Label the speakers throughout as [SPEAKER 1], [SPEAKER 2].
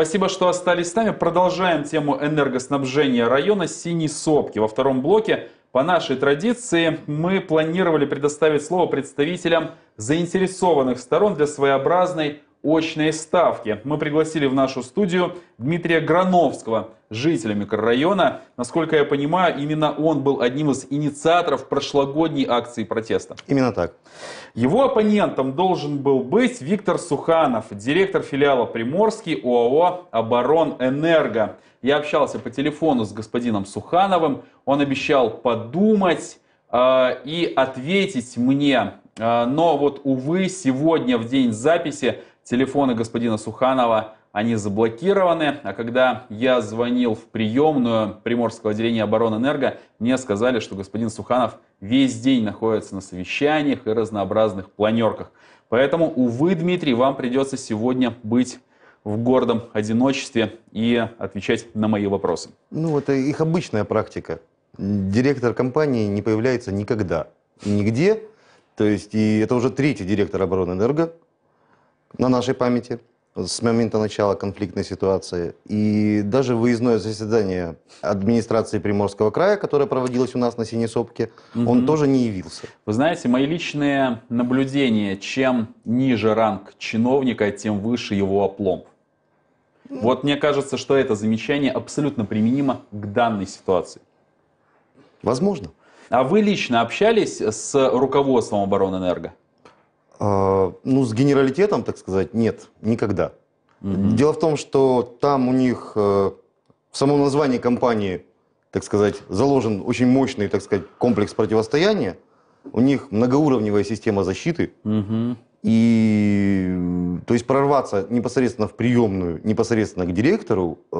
[SPEAKER 1] Спасибо, что остались с нами. Продолжаем тему энергоснабжения района Синей Сопки. Во втором блоке по нашей традиции мы планировали предоставить слово представителям заинтересованных сторон для своеобразной очной ставки. Мы пригласили в нашу студию Дмитрия Грановского, жителя микрорайона. Насколько я понимаю, именно он был одним из инициаторов прошлогодней акции протеста. Именно так. Его оппонентом должен был быть Виктор Суханов, директор филиала Приморский ОАО «Оборонэнерго». Я общался по телефону с господином Сухановым. Он обещал подумать э, и ответить мне. Э, но вот, увы, сегодня в день записи телефоны господина Суханова, они заблокированы. А когда я звонил в приемную Приморского отделения обороны энерго, мне сказали, что господин Суханов весь день находится на совещаниях и разнообразных планерках. Поэтому, увы, Дмитрий, вам придется сегодня быть в гордом одиночестве и
[SPEAKER 2] отвечать на мои вопросы. Ну, это их обычная практика. Директор компании не появляется никогда, нигде. То есть, и это уже третий директор обороны энерго, на нашей памяти с момента начала конфликтной ситуации. И даже выездное заседание администрации Приморского края, которое проводилось у нас на Синесопке, угу. он тоже не явился.
[SPEAKER 1] Вы знаете, мои личные наблюдения, чем ниже ранг чиновника, тем выше его опломб. Ну, вот мне кажется, что это замечание абсолютно применимо к данной ситуации. Возможно. А вы лично общались с руководством Оборонэнерго?
[SPEAKER 2] А, ну, с генералитетом, так сказать, нет, никогда. Угу. Дело в том, что там у них э, в самом названии компании, так сказать, заложен очень мощный, так сказать, комплекс противостояния. У них многоуровневая система защиты. Угу. И э, то есть прорваться непосредственно в приемную, непосредственно к директору, э,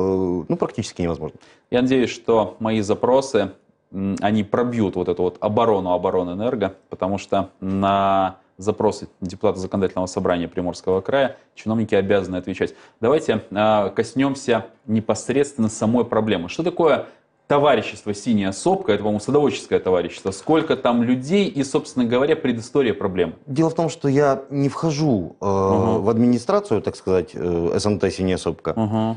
[SPEAKER 2] ну, практически невозможно. Я надеюсь,
[SPEAKER 1] что мои запросы, они пробьют вот эту вот оборону обороны энерго, потому что на запросы депутата Законодательного собрания Приморского края чиновники обязаны отвечать. Давайте э, коснемся непосредственно самой проблемы. Что такое товарищество «Синяя сопка», это, по-моему, садоводческое товарищество, сколько там людей и, собственно говоря, предыстория проблем?
[SPEAKER 2] Дело в том, что я не вхожу э, угу. в администрацию, так сказать, э, СМТ «Синяя сопка». Угу.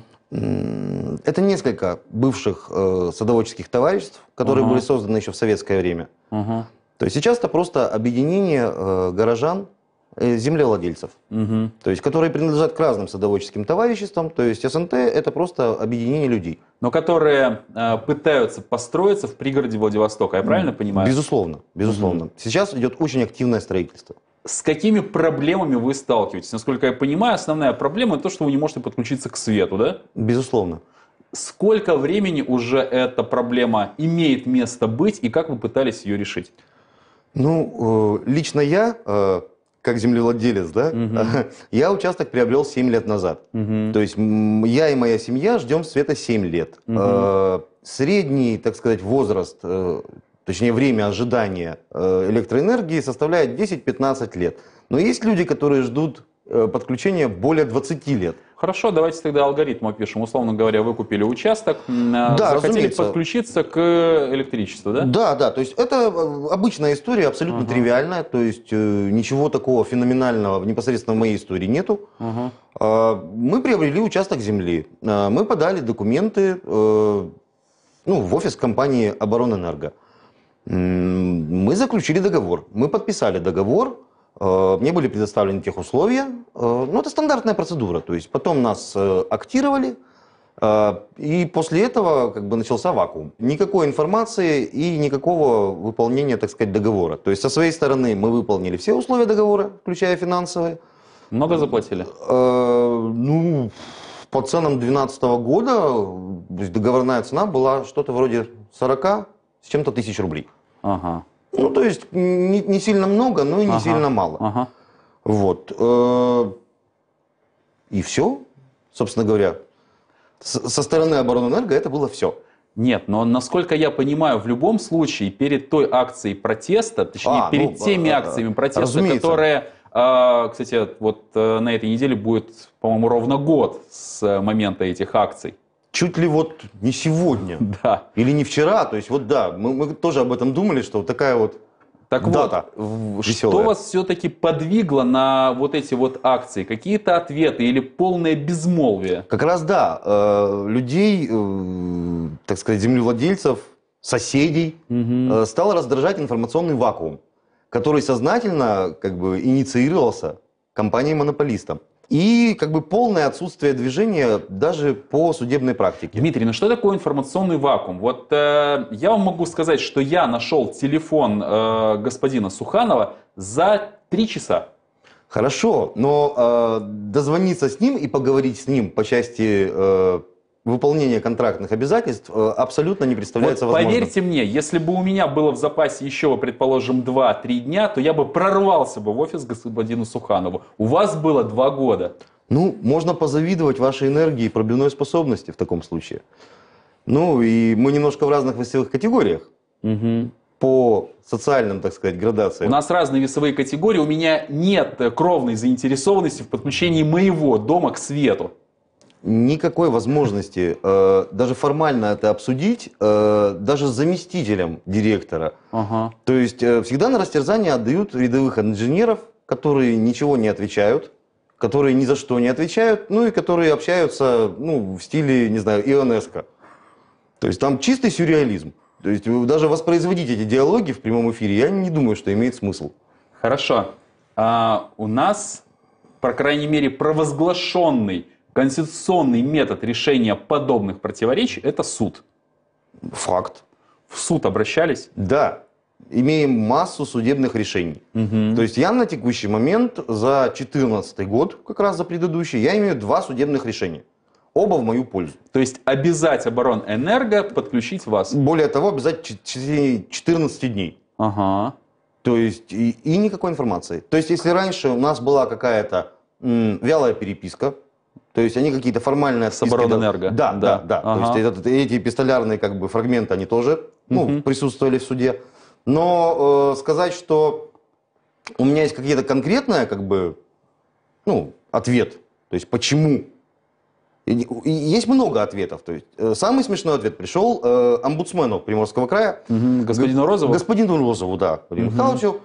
[SPEAKER 2] Это несколько бывших э, садоводческих товариществ, которые угу. были созданы еще в советское время. Угу. То есть сейчас это просто объединение э, горожан, э, землевладельцев, угу. то есть, которые принадлежат к разным садоводческим товариществам, то есть СНТ это просто объединение людей.
[SPEAKER 1] Но которые э, пытаются построиться в пригороде Владивостока, я правильно понимаю? Безусловно, безусловно. Угу. Сейчас идет очень активное строительство. С какими проблемами вы сталкиваетесь? Насколько я понимаю, основная проблема это то, что вы не можете подключиться к свету, да? Безусловно. Сколько времени уже эта проблема имеет место быть и как вы пытались ее
[SPEAKER 2] решить? Ну, э, лично я, э, как землевладелец, да, угу. я участок приобрел 7 лет назад. Угу. То есть я и моя семья ждем света 7 лет. Угу. Средний, так сказать, возраст, точнее время ожидания электроэнергии составляет 10-15 лет. Но есть люди, которые ждут подключения более 20 лет. Хорошо, давайте тогда алгоритм опишем. Условно говоря, вы купили участок, да, э, захотели разумеется.
[SPEAKER 1] подключиться к электричеству, да?
[SPEAKER 2] Да, да. То есть это э, обычная история, абсолютно угу. тривиальная. То есть э, ничего такого феноменального непосредственно в моей истории нету. Угу. Мы приобрели участок земли. А, мы подали документы ну, в офис компании «Оборонэнерго». Мы заключили договор. Мы подписали договор Э, мне были предоставлены тех условия. Э, ну, это стандартная процедура. То есть потом нас э, актировали, и после этого как бы начался вакуум. Никакой информации и никакого выполнения, так сказать, договора. То есть со своей стороны мы выполнили все условия договора, включая финансовые. Много заплатили? Ну, по ценам 2012 года договорная цена была что-то вроде 40 с чем-то тысяч рублей. Ага. Ну, то есть не, не сильно много, но и не ага. сильно мало. Ага. Вот. Э, и все, собственно говоря. Со стороны
[SPEAKER 1] Оборонэнерго это было все. Нет, но насколько я понимаю, в любом случае перед той акцией протеста, точнее а, перед ну, теми а, акциями протеста, разумеется. которые, э, кстати, вот на этой неделе будет, по-моему, ровно год с момента этих акций чуть
[SPEAKER 2] ли вот не сегодня. Да. Или не вчера. То есть вот да, мы, мы тоже об этом думали, что вот такая вот так дата вот, веселая. что вас
[SPEAKER 1] все-таки подвигло на вот эти вот акции? Какие-то ответы или полное безмолвие?
[SPEAKER 2] Как раз да. Э, людей, э, так сказать, землевладельцев, соседей угу. стал раздражать информационный вакуум, который сознательно как бы инициировался компанией-монополистом и как бы полное отсутствие движения даже по судебной практике.
[SPEAKER 1] Дмитрий, ну что такое информационный вакуум? Вот э, я вам могу сказать, что я нашел телефон э, господина Суханова за три часа.
[SPEAKER 2] Хорошо, но э, дозвониться с ним и поговорить с ним по части э, выполнение контрактных обязательств э, абсолютно не представляется вот, возможным.
[SPEAKER 1] Поверьте мне, если бы у меня было в запасе еще, предположим, 2-3 дня, то я бы прорвался бы в офис господину Суханову. У вас было 2 года.
[SPEAKER 2] Ну, можно позавидовать вашей энергии и пробивной способности в таком случае. Ну, и мы немножко в разных весовых категориях. Угу по социальным, так сказать, градациям. У
[SPEAKER 1] нас разные весовые категории. У меня нет кровной заинтересованности в подключении моего дома к свету
[SPEAKER 2] никакой возможности э, даже формально это обсудить, э, даже с заместителем директора. Ага. То есть э, всегда на растерзание отдают рядовых инженеров, которые ничего не отвечают, которые ни за что не отвечают, ну и которые общаются ну, в стиле, не знаю, ионеско. То есть там чистый сюрреализм. То есть даже воспроизводить эти диалоги в прямом эфире, я не думаю, что имеет смысл. Хорошо. А, у нас,
[SPEAKER 1] по крайней мере, провозглашенный Конституционный метод решения подобных
[SPEAKER 2] противоречий – это суд. Факт. В суд обращались? Да. Имеем массу судебных решений. Угу. То есть я на текущий момент за 2014 год, как раз за предыдущий, я имею два судебных решения. Оба в мою пользу. То есть обязать оборонэнерго подключить вас? Более того, обязать 14 дней. Ага. То есть и, и никакой информации. То есть если раньше у нас была какая-то вялая переписка, то есть они какие-то формальные с энерго. Да, да, да. да. Ага. То есть это, эти пистолярные как бы фрагменты, они тоже ну, угу. присутствовали в суде. Но э, сказать, что у меня есть какие-то конкретные как бы ну ответ, то есть почему и есть много ответов. То есть, э, самый смешной ответ пришел э, омбудсмену Приморского края. Угу, господину Розову? Господину Розову, да. Угу. Михайловичу,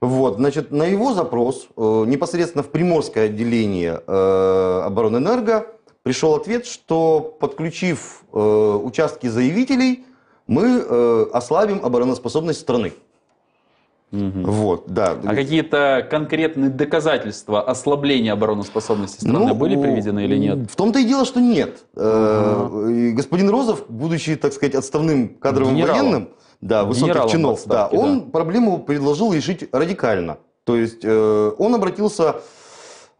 [SPEAKER 2] вот, значит, на его запрос э, непосредственно в Приморское отделение э, Оборонэнерго пришел ответ, что подключив э, участки заявителей, мы ослабим обороноспособность страны. Угу. Вот, да. А
[SPEAKER 1] какие-то конкретные доказательства ослабления обороноспособности страны ну, были приведены или нет?
[SPEAKER 2] В том-то и дело, что нет. Угу. Господин Розов, будучи, так сказать, отставным кадровым Генералом. военным, да, высоких Генералом чинов, отставки, да, он да. проблему предложил решить радикально. То есть э, он обратился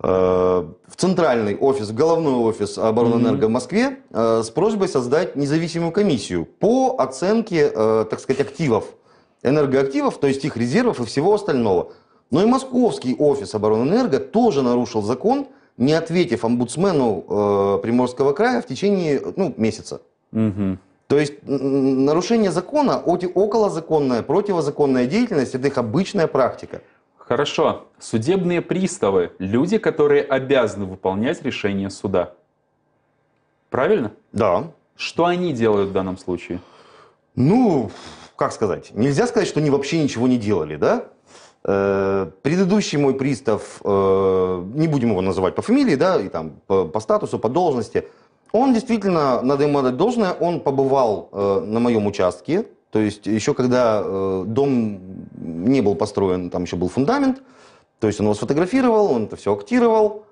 [SPEAKER 2] э, в центральный офис, в головной офис Оборонэнерго в Москве э, с просьбой создать независимую комиссию по оценке, э, так сказать, активов, энергоактивов, то есть их резервов и всего остального. Но и московский офис Оборонэнерго тоже нарушил закон, не ответив омбудсмену э, Приморского края в течение ну, месяца. Угу. То есть нарушение закона, околозаконная, противозаконная деятельность – это их обычная практика.
[SPEAKER 1] Хорошо. Судебные приставы – люди, которые обязаны выполнять решение суда. Правильно? Да.
[SPEAKER 2] Что они делают в данном случае? Ну, как сказать, нельзя сказать, что они вообще ничего не делали, да? Э, предыдущий мой пристав, э, не будем его называть по фамилии, да, и там по статусу, по должности – он действительно, надо ему отдать должное, он побывал э, на моем участке, то есть еще когда э, дом не был построен, там еще был фундамент, то есть он его сфотографировал, он это все актировал.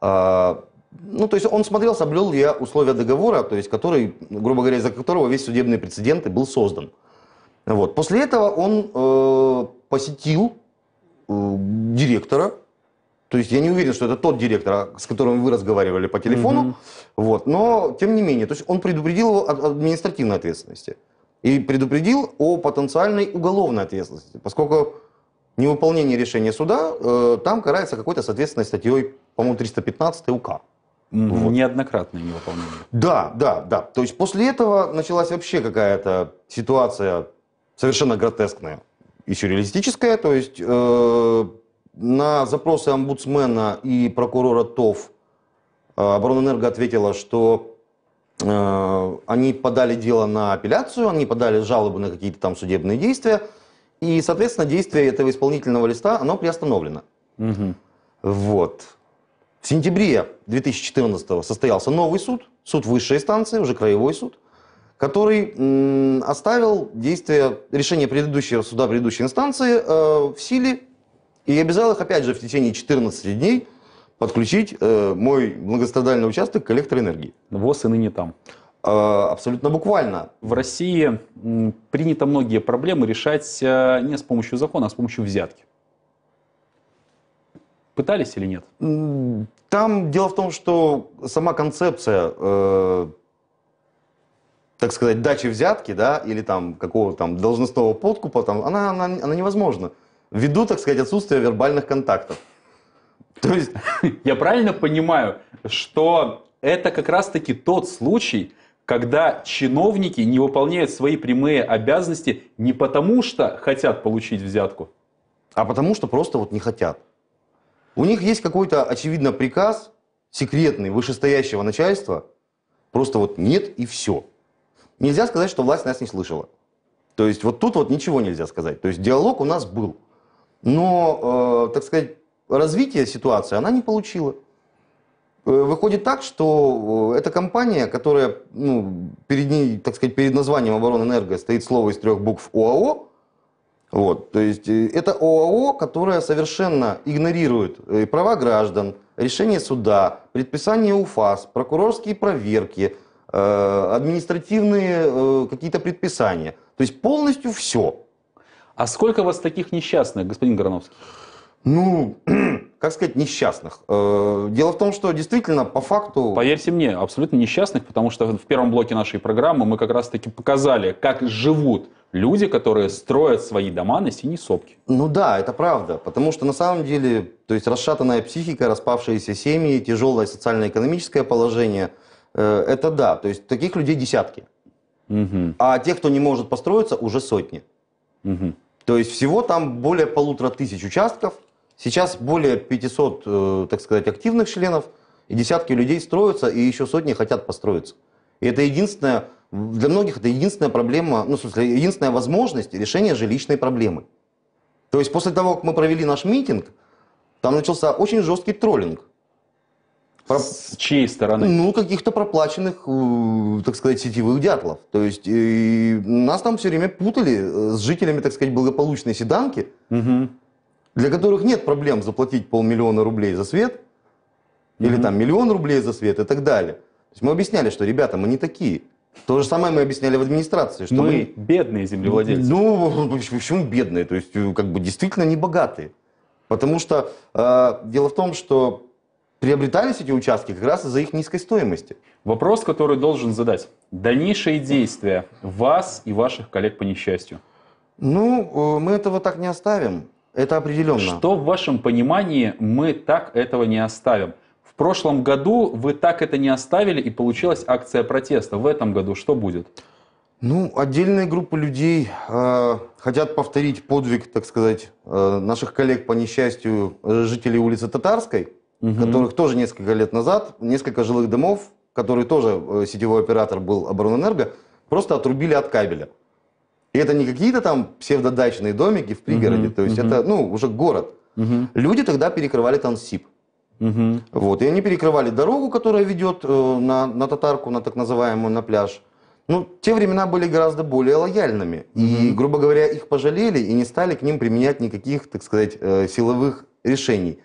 [SPEAKER 2] Э, ну, то есть он смотрел, соблюл я условия договора, то есть который, грубо говоря, из-за которого весь судебный прецедент и был создан. Вот. После этого он э, посетил э, директора то есть я не уверен, что это тот директор, а, с которым вы разговаривали по телефону, угу. вот, но тем не менее, то есть он предупредил его от административной ответственности и предупредил о потенциальной уголовной ответственности, поскольку невыполнение решения суда э, там карается какой-то соответственной статьей, по-моему, 315 УК.
[SPEAKER 1] Вот. Неоднократное невыполнение.
[SPEAKER 2] Да, да, да. То есть после этого началась вообще какая-то ситуация совершенно гротескная и сюрреалистическая. То есть э, на запросы омбудсмена и прокурора ТОВ э, Оборонэнерго ответила, что э, они подали дело на апелляцию, они подали жалобы на какие-то там судебные действия, и, соответственно, действие этого исполнительного листа, оно приостановлено. Угу. Вот. В сентябре 2014 состоялся новый суд, суд высшей станции, уже краевой суд, который оставил действие, решение предыдущего суда предыдущей инстанции э, в силе и обязал их, опять же, в течение 14 дней подключить э, мой многострадальный участок к электроэнергии. ВОЗ и ныне там. А, абсолютно буквально. В России принято многие проблемы решать э, не
[SPEAKER 1] с помощью закона, а с помощью взятки. Пытались или нет?
[SPEAKER 2] Там дело в том, что сама концепция, э, так сказать, дачи взятки, да, или там какого-то там должностного подкупа, там, она, она, она невозможна ввиду, так сказать, отсутствия вербальных контактов. То есть
[SPEAKER 1] я правильно понимаю, что это как раз-таки тот случай, когда чиновники не выполняют свои прямые обязанности не потому, что хотят
[SPEAKER 2] получить взятку, а потому что просто вот не хотят. У них есть какой-то, очевидно, приказ секретный вышестоящего начальства, просто вот нет и все. Нельзя сказать, что власть нас не слышала. То есть вот тут вот ничего нельзя сказать. То есть диалог у нас был. Но, э, так сказать, развитие ситуации она не получила. Э, выходит так, что э, эта компания, которая ну, перед ней, так сказать, перед названием Оборонэнерго стоит слово из трех букв ОАО, вот, то есть это ОАО, которая совершенно игнорирует права граждан, решение суда, предписание УФАС, прокурорские проверки, административные какие-то предписания. То есть полностью все. А сколько вас таких несчастных, господин Грановский? Ну, как сказать, несчастных.
[SPEAKER 1] Э, дело в том, что действительно по факту... Поверьте мне, абсолютно несчастных, потому что в первом блоке нашей программы мы как раз-таки показали, как живут люди, которые строят свои дома на
[SPEAKER 2] синей сопке. Ну да, это правда, потому что на самом деле, то есть расшатанная психика, распавшиеся семьи, тяжелое социально-экономическое положение, э, это да, то есть таких людей десятки. Угу. А тех, кто не может построиться, уже сотни. Угу. То есть всего там более полутора тысяч участков, сейчас более 500, э, так сказать, активных членов, и десятки людей строятся, и еще сотни хотят построиться. И это единственная, для многих это единственная проблема, ну, в смысле, единственная возможность решения жилищной проблемы. То есть после того, как мы провели наш митинг, там начался очень жесткий троллинг про... С чьей стороны? Ну, каких-то проплаченных, э, так сказать, сетевых дятлов. То есть и э, нас там все время путали э, с жителями, так сказать, благополучной седанки, угу. для которых нет проблем заплатить полмиллиона рублей за свет, угу. или там миллион рублей за свет и так далее. То есть мы объясняли, что, ребята, мы не такие. То же самое мы объясняли в администрации. Что мы, мы бедные землевладельцы. Ну, почему бедные? То есть, как бы действительно не богатые. Потому что э, дело в том, что приобретались эти участки как раз из-за их низкой стоимости. Вопрос, который должен задать.
[SPEAKER 1] Дальнейшие действия вас и ваших коллег по несчастью.
[SPEAKER 2] Ну, э, мы этого
[SPEAKER 1] так не оставим. Это определенно. Что в вашем понимании мы так этого не оставим? В прошлом году вы так это не оставили и получилась акция протеста. В этом году
[SPEAKER 2] что будет? Ну, отдельные группы людей э, хотят повторить подвиг, так сказать, э, наших коллег по несчастью э, жителей улицы Татарской угу. которых тоже несколько лет назад, несколько жилых домов, которые тоже э, сетевой оператор был Оборонэнерго, просто отрубили от кабеля. И это не какие-то там псевдодачные домики в пригороде, угу, то есть угу. это, ну, уже город. Угу. Люди тогда перекрывали Тансип. Угу. Вот, и они перекрывали дорогу, которая ведет э, на, на татарку, на так называемую, на пляж. Ну, те времена были гораздо более лояльными. Угу. И, грубо говоря, их пожалели и не стали к ним применять никаких, так сказать, э, силовых решений.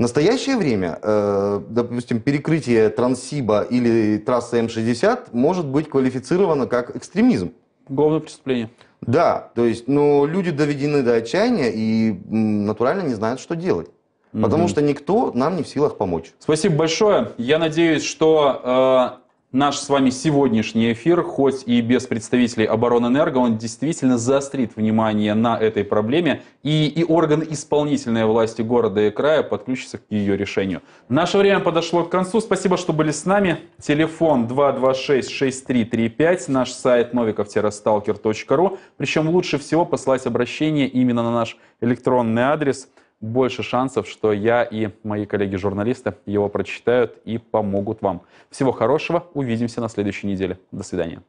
[SPEAKER 2] В настоящее время, э, допустим, перекрытие Транссиба или трассы М60 может быть квалифицировано как экстремизм. Уголовное преступление. Да, то есть, но люди доведены до отчаяния и натурально не знают, что делать. Потому угу. что никто нам не в силах помочь. Спасибо большое.
[SPEAKER 1] Я надеюсь, что э, Наш с вами сегодняшний эфир, хоть и без представителей Оборонэнерго, он действительно заострит внимание на этой проблеме, и, и органы исполнительной власти города и края подключатся к ее решению. Наше время подошло к концу. Спасибо, что были с нами. Телефон 226-6335, наш сайт novikov-stalker.ru. Причем лучше всего послать обращение именно на наш электронный адрес – больше шансов, что я и мои коллеги-журналисты его прочитают и помогут вам. Всего хорошего, увидимся на следующей неделе. До свидания.